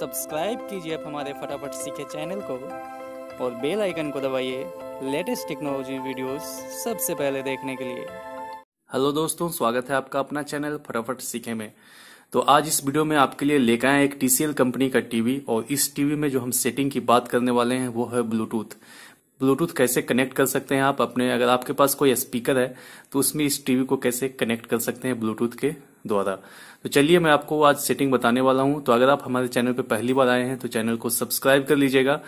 subscribe कीजिए आप हमारे फटाफट सीखे चैनल को और बेल आइकन को दबाइए लेटेस्ट टेक्नोलॉजी वीडियोस सबसे पहले देखने के लिए हेलो दोस्तों स्वागत है आपका अपना चैनल फटाफट सीखे में तो आज इस वीडियो में आपके लिए लेकर आए एक टीसीएल कंपनी का टीवी और इस टीवी में जो हम सेटिंग की बात करने वाले हैं वो है ब्लूटूथ ब्लूटूथ कैसे कनेक्ट कर सकते हैं आप अपने अगर आपके पास कोई स्पीकर है तो उसमें इस टीवी को कैसे कनेक्ट कर सकते हैं ब्लूटूथ के द्वारा तो चलिए मैं आपको आज सेटिंग बताने वाला हूं तो अगर आप हमारे चैनल पर पहली बार आए हैं तो चैनल को सब्सक्राइब कर लीजिएगा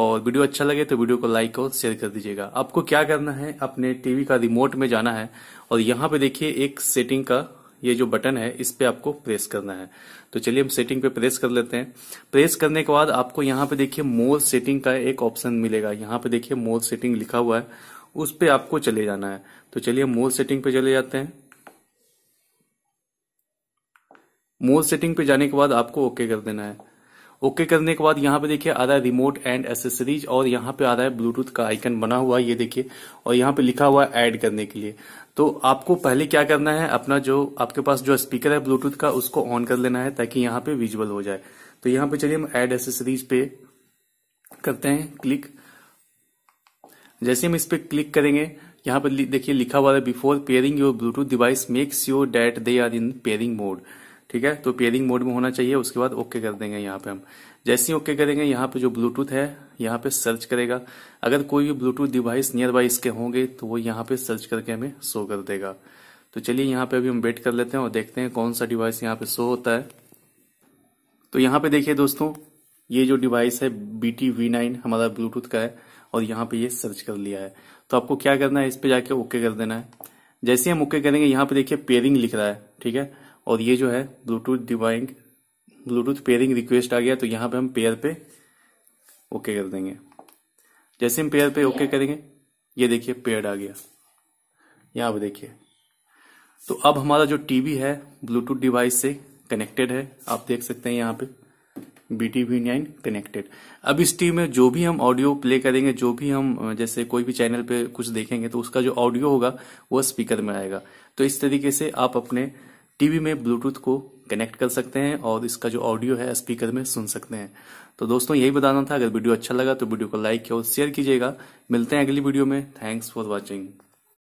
और वीडियो अच्छा लगे तो वीडियो को लाइक और शेयर कर दीजिएगा आपको क्या करना है अपने टीवी का रिमोट में जाना है और यहाँ पे देखिए एक सेटिंग का ये जो बटन है इस पे आपको प्रेस करना है तो चलिए हम सेटिंग पे प्रेस कर लेते हैं प्रेस करने के बाद आपको यहाँ पे देखिए मोर सेटिंग का एक ऑप्शन मिलेगा यहाँ पे देखिए मोर सेटिंग लिखा हुआ है उस पर आपको चले जाना है तो चलिए मोर सेटिंग पे चले जाते हैं मोर सेटिंग पे जाने के बाद आपको ओके okay कर देना है ओके okay करने के बाद यहाँ पे देखिए आ रहा है रिमोट एंड एसेसरीज और यहाँ पे आ रहा है ब्लूटूथ का आइकन बना हुआ है ये देखिए और यहाँ पे लिखा हुआ है एड करने के लिए तो आपको पहले क्या करना है अपना जो आपके पास जो स्पीकर है ब्लूटूथ का उसको ऑन कर लेना है ताकि यहाँ पे विजुअल हो जाए तो यहाँ पे चलिए हम एड एसेसरीज पे करते हैं क्लिक जैसे हम इस पे क्लिक करेंगे यहाँ पे देखिए लिखा हुआ है before pairing your Bluetooth device makes your that they are in pairing mode ठीक है तो पेयरिंग मोड में होना चाहिए उसके बाद ओके कर देंगे यहाँ पे हम जैसे ही ओके करेंगे यहाँ पे जो ब्लूटूथ है यहाँ पे सर्च करेगा अगर कोई भी ब्लूटूथ डिवाइस नियर बाई इसके होंगे तो वो यहाँ पे सर्च करके हमें शो कर देगा तो चलिए यहाँ पे अभी हम वेट कर लेते हैं और देखते हैं कौन सा डिवाइस यहाँ पे शो होता है तो यहाँ पे देखिए दोस्तों ये जो डिवाइस है बी वी नाइन हमारा ब्लूटूथ का है और यहाँ पे ये सर्च कर लिया है तो आपको क्या करना है इस पे जाके ओके कर देना है जैसे हम ओके करेंगे यहाँ पे देखिए पेयरिंग लिख रहा है ठीक है और ये जो है ब्लूटूथ डिवाइंग ब्लूटूथ पेयरिंग रिक्वेस्ट आ गया तो यहाँ पे हम पेयर पे ओके कर देंगे जैसे हम पेयर पे ओके करेंगे ये देखिए पेयर आ गया यहाँ पे देखिए तो अब हमारा जो टीवी है ब्लूटूथ डिवाइस से कनेक्टेड है आप देख सकते हैं यहाँ पे B T V nine connected अब इस टीवी में जो भी हम ऑडियो प्ले करेंगे जो भी हम जैसे कोई भी चैनल पे कुछ देखेंगे तो उसका जो ऑडियो होगा वो स्पीकर में आएगा तो इस तरीके से आप अपने टीवी में ब्लूटूथ को कनेक्ट कर सकते हैं और इसका जो ऑडियो है स्पीकर में सुन सकते हैं तो दोस्तों यही बताना था अगर वीडियो अच्छा लगा तो वीडियो को लाइक और शेयर कीजिएगा मिलते हैं अगली वीडियो में थैंक्स फॉर वॉचिंग